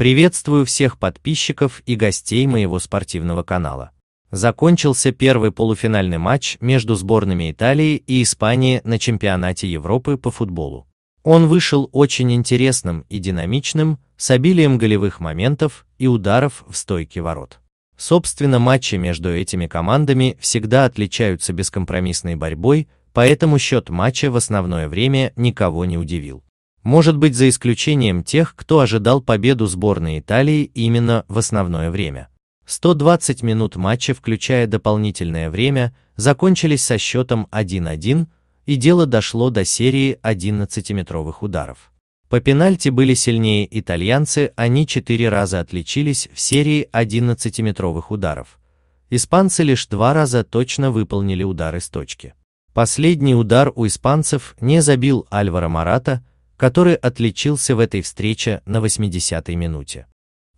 Приветствую всех подписчиков и гостей моего спортивного канала. Закончился первый полуфинальный матч между сборными Италии и Испании на чемпионате Европы по футболу. Он вышел очень интересным и динамичным, с обилием голевых моментов и ударов в стойки ворот. Собственно, матчи между этими командами всегда отличаются бескомпромиссной борьбой, поэтому счет матча в основное время никого не удивил. Может быть за исключением тех, кто ожидал победу сборной Италии именно в основное время. 120 минут матча, включая дополнительное время, закончились со счетом 1-1, и дело дошло до серии 11-метровых ударов. По пенальти были сильнее итальянцы, они четыре раза отличились в серии 11-метровых ударов. Испанцы лишь два раза точно выполнили удары с точки. Последний удар у испанцев не забил Альваро Марата, который отличился в этой встрече на 80-й минуте.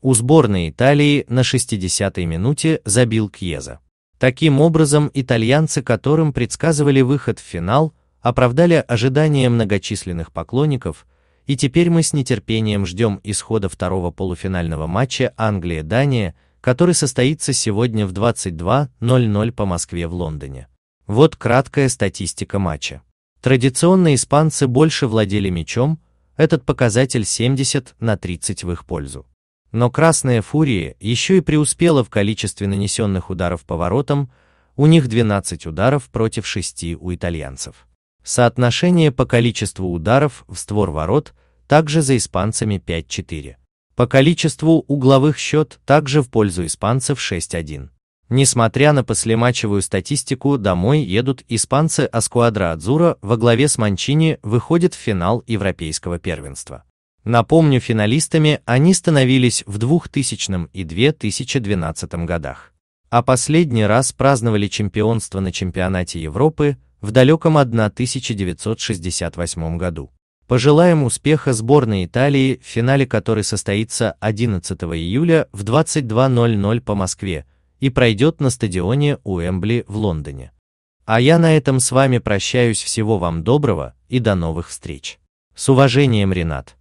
У сборной Италии на 60-й минуте забил Кьеза. Таким образом, итальянцы, которым предсказывали выход в финал, оправдали ожидания многочисленных поклонников, и теперь мы с нетерпением ждем исхода второго полуфинального матча Англия-Дания, который состоится сегодня в 22.00 по Москве в Лондоне. Вот краткая статистика матча. Традиционно испанцы больше владели мячом, этот показатель 70 на 30 в их пользу. Но Красная Фурия еще и преуспела в количестве нанесенных ударов по воротам, у них 12 ударов против 6 у итальянцев. Соотношение по количеству ударов в створ ворот также за испанцами 5-4. По количеству угловых счет также в пользу испанцев 6-1. Несмотря на послематчевую статистику, домой едут испанцы, «Аскуадра Адзура во главе с Манчини выходит в финал Европейского первенства. Напомню, финалистами они становились в 2000 и 2012 годах. А последний раз праздновали чемпионство на чемпионате Европы в далеком 1968 году. Пожелаем успеха сборной Италии, в финале которой состоится 11 июля в 22.00 по Москве – и пройдет на стадионе Уэмбли в Лондоне. А я на этом с вами прощаюсь, всего вам доброго и до новых встреч. С уважением, Ренат.